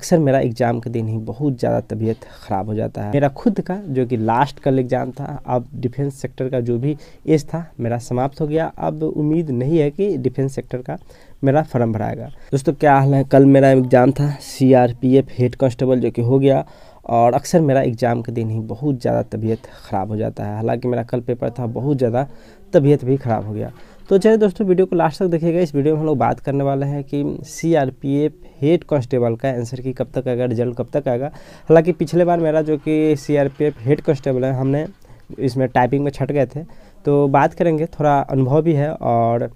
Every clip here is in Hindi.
अक्सर मेरा एग्ज़ाम के दिन ही बहुत ज़्यादा तबीयत ख़राब हो जाता है मेरा खुद का जो कि लास्ट कल एग्ज़ाम था अब डिफेंस सेक्टर का जो भी एज था मेरा समाप्त हो गया अब उम्मीद नहीं है कि डिफेंस सेक्टर का मेरा फॉर्म भराएगा दोस्तों क्या हाल है कल मेरा एग्ज़ाम था सी हेड कॉन्स्टेबल जो कि हो गया और अक्सर मेरा एग्ज़ाम के दिन ही बहुत ज़्यादा तबीयत ख़राब हो जाता है हालांकि मेरा कल पेपर था बहुत ज़्यादा तबीयत भी ख़राब हो गया तो चलिए दोस्तों वीडियो को लास्ट तक देखिएगा इस वीडियो में हम लोग बात करने वाले हैं कि C R P F head constable का आंसर की कब तक आएगा रिजल्ट कब तक आएगा हालांकि पिछले बार मेरा जो कि C R P F head constable है हमने इसमें टाइपिंग में छट गए थे तो बात करेंगे थोड़ा अनुभव भी है और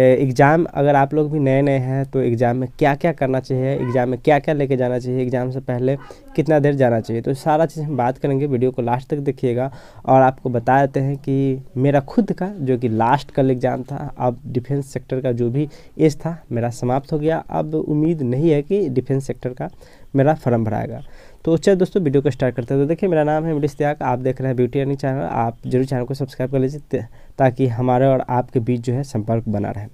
एग्ज़ाम अगर आप लोग भी नए नए हैं तो एग्ज़ाम में क्या क्या करना चाहिए एग्ज़ाम में क्या क्या लेके जाना चाहिए एग्ज़ाम से पहले कितना देर जाना चाहिए तो सारा चीज़ हम बात करेंगे वीडियो को लास्ट तक देखिएगा और आपको बता देते हैं कि मेरा खुद का जो कि लास्ट कल एग्ज़ाम था अब डिफेंस सेक्टर का जो भी एज था मेरा समाप्त हो गया अब उम्मीद नहीं है कि डिफेंस सेक्टर का मेरा फॉर्म भराएगा तो चलिए दोस्तों वीडियो को स्टार्ट करते हैं तो देखिए मेरा नाम है अमरीश त्याग आप देख रहे हैं ब्यूटी अर्निंग चैनल आप जरूर चैनल को सब्सक्राइब कर लीजिए ताकि हमारे और आपके बीच जो है संपर्क बना रहे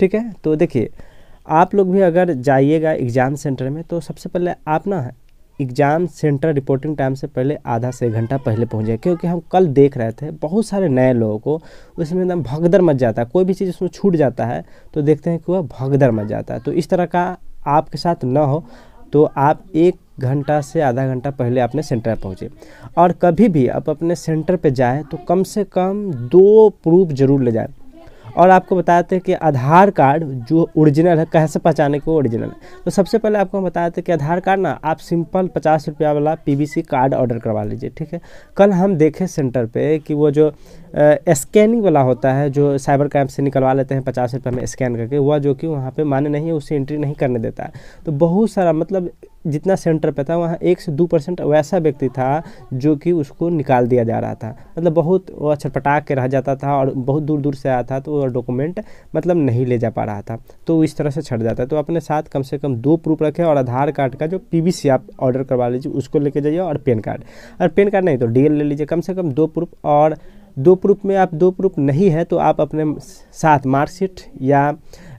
ठीक है तो देखिए आप लोग भी अगर जाइएगा एग्ज़ाम सेंटर में तो सबसे पहले आप ना एग्ज़ाम सेंटर रिपोर्टिंग टाइम से पहले आधा से घंटा पहले पहुँचे क्योंकि हम कल देख रहे थे बहुत सारे नए लोगों को उसमें एकदम भगदर मच जाता है कोई भी चीज़ उसमें छूट जाता है तो देखते हैं कि वह भगदर मच जाता है तो इस तरह का आपके साथ ना हो तो आप एक घंटा से आधा घंटा पहले आपने सेंटर पहुँचे और कभी भी आप अपने सेंटर पर जाएँ तो कम से कम दो प्रूफ जरूर ले जाएँ और आपको बताते हैं कि आधार कार्ड जो ओरिजिनल है कैसे पहचाने को ओरिजिनल है तो सबसे पहले आपको हम बताते हैं कि आधार कार्ड ना आप सिंपल पचास रुपया वाला पीबीसी कार्ड ऑर्डर करवा लीजिए ठीक है कल हम देखे सेंटर पे कि वो जो स्कैनिंग वाला होता है जो साइबर कैम्प से निकलवा लेते हैं पचास रुपये में स्कैन करके वह जो कि वहाँ पर मान्य नहीं है उसे एंट्री नहीं करने देता है तो बहुत सारा मतलब जितना सेंटर पे था वहाँ एक से दो परसेंट वैसा व्यक्ति था जो कि उसको निकाल दिया जा रहा था मतलब बहुत वह छटपटा के रह जाता था और बहुत दूर दूर से आया था तो वह डॉक्यूमेंट मतलब नहीं ले जा पा रहा था तो इस तरह से छट जाता है तो अपने साथ कम से कम दो प्रूफ रखें और आधार कार्ड का जो पी आप ऑर्डर करवा लीजिए उसको लेके जाइए और पेन कार्ड और पेन कार्ड नहीं तो डी ले लीजिए कम से कम दो प्रूफ और दो प्रूफ में आप दो प्रूफ नहीं है तो आप अपने साथ मार्कशीट या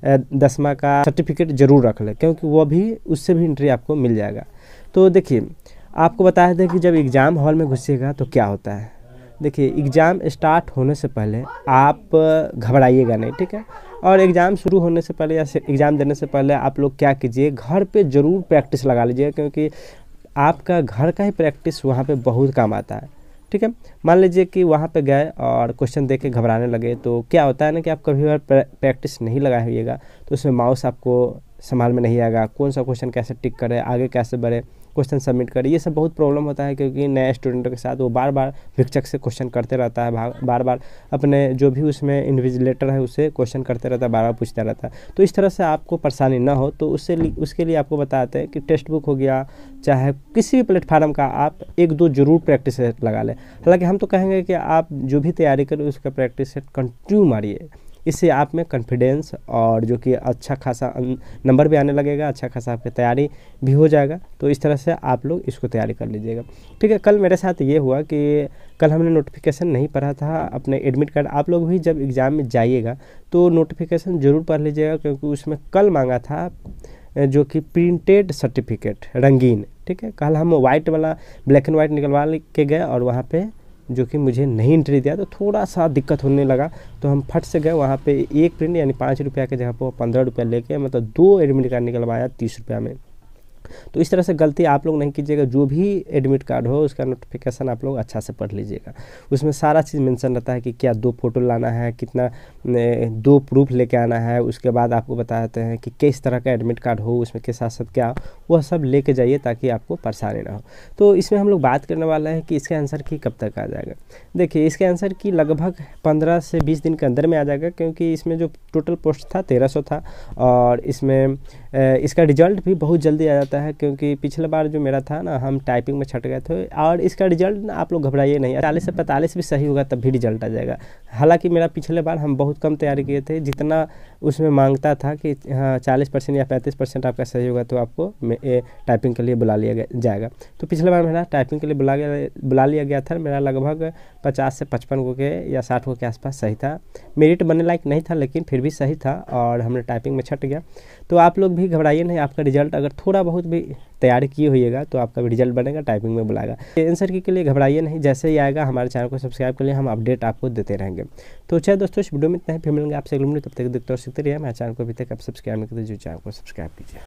दसवा का सर्टिफिकेट जरूर रख लें क्योंकि वह भी उससे भी इंट्री आपको मिल जाएगा तो देखिए आपको बताया था कि जब एग्ज़ाम हॉल में घुसिएगा तो क्या होता है देखिए एग्ज़ाम स्टार्ट होने से पहले आप घबराइएगा नहीं ठीक है और एग्ज़ाम शुरू होने से पहले या एग्ज़ाम देने से पहले आप लोग क्या कीजिए घर पे ज़रूर प्रैक्टिस लगा लीजिए क्योंकि आपका घर का ही प्रैक्टिस वहाँ पे बहुत काम आता है ठीक है मान लीजिए कि वहाँ पे गए और क्वेश्चन देख के घबराने लगे तो क्या होता है ना कि आप कभी बार प्रैक्टिस नहीं हुईगा तो उसमें माउस आपको संभाल में नहीं आएगा कौन सा क्वेश्चन कैसे टिक करे आगे कैसे बढ़े क्वेश्चन सबमिट करें ये सब बहुत प्रॉब्लम होता है क्योंकि नए स्टूडेंटों के साथ वो बार बार भिक्षक से क्वेश्चन करते रहता है बार बार अपने जो भी उसमें इन्विजिलेटर है उसे क्वेश्चन करते रहता है बार बार पूछता रहता है तो इस तरह से आपको परेशानी ना हो तो उससे उसके लिए आपको बताते हैं कि टेक्स्ट बुक हो गया चाहे किसी भी प्लेटफार्म का आप एक दो जरूर प्रैक्टिस सेट लगा लें हालांकि हम तो कहेंगे कि आप जो भी तैयारी करें उसका प्रैक्टिस सेट कंटिन्यू मारिए इससे आप में कॉन्फिडेंस और जो कि अच्छा खासा नंबर अं, भी आने लगेगा अच्छा खासा आपकी तैयारी भी हो जाएगा तो इस तरह से आप लोग इसको तैयारी कर लीजिएगा ठीक है कल मेरे साथ ये हुआ कि कल हमने नोटिफिकेशन नहीं पढ़ा था अपने एडमिट कार्ड आप लोग भी जब एग्ज़ाम में जाइएगा तो नोटिफिकेशन ज़रूर पढ़ लीजिएगा क्योंकि उसमें कल मांगा था जो कि प्रिंटेड सर्टिफिकेट रंगीन ठीक है कल हम व्हाइट वाला ब्लैक एंड व्हाइट निकलवा के गए और वहाँ पे जो कि मुझे नहीं एंट्री दिया तो थोड़ा सा दिक्कत होने लगा तो हम फट से गए वहाँ पे एक प्रिंट यानी पाँच रुपया के जगह पर पंद्रह रुपया लेके मतलब दो एडमिट कार्ड निकलवाया तीस रुपया में तो इस तरह से गलती आप लोग नहीं कीजिएगा जो भी एडमिट कार्ड हो उसका नोटिफिकेशन आप लोग अच्छा से पढ़ लीजिएगा उसमें सारा चीज़ मेंशन रहता है कि क्या दो फोटो लाना है कितना दो प्रूफ लेके आना है उसके बाद आपको बता देते हैं कि किस तरह का एडमिट कार्ड हो उसमें के साथ साथ क्या वह सब लेके जाइए ताकि आपको परेशानी ना हो तो इसमें हम लोग बात करने वाला है कि इसका आंसर की कब तक आ जाएगा देखिए इसके आंसर की लगभग पंद्रह से बीस दिन के अंदर में आ जाएगा क्योंकि इसमें जो टोटल पोस्ट था तेरह था और इसमें इसका रिजल्ट भी बहुत जल्दी आ जाता है होता है क्योंकि पिछले बार जो मेरा था ना हम टाइपिंग में छट गए थे और इसका रिजल्ट ना आप लोग घबराइए नहीं चालीस से पैंतालीस भी सही होगा तब भी रिजल्ट आ जाएगा हालांकि मेरा पिछले बार हम बहुत कम तैयारी किए थे जितना उसमें मांगता था कि हाँ चालीस परसेंट या पैंतीस परसेंट आपका सही होगा तो आपको टाइपिंग के लिए बुला लिया जाएगा तो पिछले बार मेरा टाइपिंग के लिए बुला गया बुला लिया गया था मेरा लगभग पचास से पचपन गो के या साठ गो के आसपास सही था मेरिट बनने लायक नहीं था लेकिन फिर भी सही था और हमने टाइपिंग में छट गया तो आप लोग भी घबराइए नहीं आपका रिजल्ट अगर थोड़ा बहुत भी तैयार किए होइएगा तो आपका भी रिजल्ट बनेगा टाइपिंग में बुलाएगा आंसर के लिए घबराइए नहीं जैसे ही आएगा हमारे चैनल को सब्सक्राइब कर लिए हम अपडेट आपको देते रहेंगे तो चाहे दोस्तों इस वीडियो में इतना ही फिर मिलेंगे आपसे अगले तब तक देखते और सीखते रहिए हमारे चैनल को अभी तक आप सब्सक्राइब नहीं करते तो जो चैनल को सब्सक्राइब कीजिए